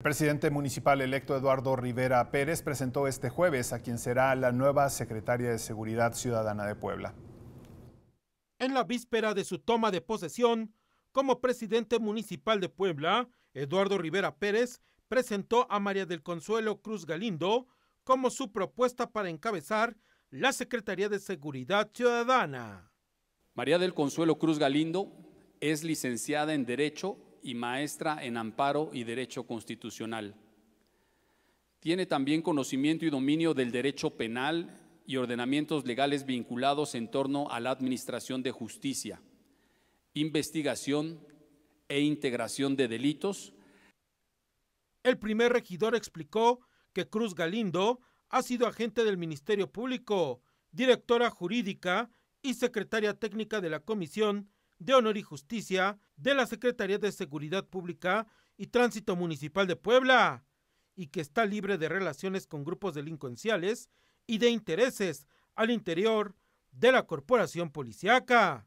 El presidente municipal electo Eduardo Rivera Pérez presentó este jueves a quien será la nueva secretaria de Seguridad Ciudadana de Puebla. En la víspera de su toma de posesión como presidente municipal de Puebla, Eduardo Rivera Pérez presentó a María del Consuelo Cruz Galindo como su propuesta para encabezar la Secretaría de Seguridad Ciudadana. María del Consuelo Cruz Galindo es licenciada en Derecho y maestra en amparo y derecho constitucional. Tiene también conocimiento y dominio del derecho penal y ordenamientos legales vinculados en torno a la administración de justicia, investigación e integración de delitos. El primer regidor explicó que Cruz Galindo ha sido agente del Ministerio Público, directora jurídica y secretaria técnica de la Comisión de Honor y Justicia de la Secretaría de Seguridad Pública y Tránsito Municipal de Puebla y que está libre de relaciones con grupos delincuenciales y de intereses al interior de la corporación policiaca.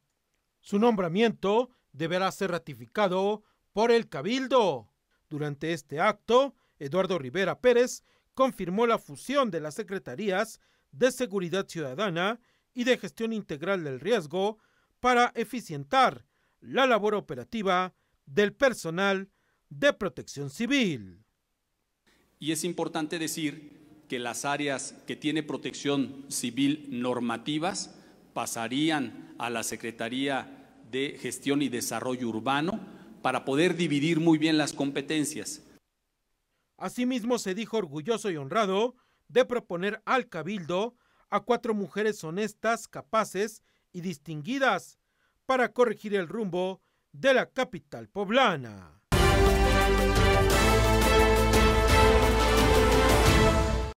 Su nombramiento deberá ser ratificado por el Cabildo. Durante este acto, Eduardo Rivera Pérez confirmó la fusión de las secretarías de Seguridad Ciudadana y de Gestión Integral del Riesgo para eficientar la labor operativa del personal de protección civil. Y es importante decir que las áreas que tiene protección civil normativas pasarían a la Secretaría de Gestión y Desarrollo Urbano para poder dividir muy bien las competencias. Asimismo, se dijo orgulloso y honrado de proponer al Cabildo a cuatro mujeres honestas, capaces y distinguidas para corregir el rumbo de la capital poblana.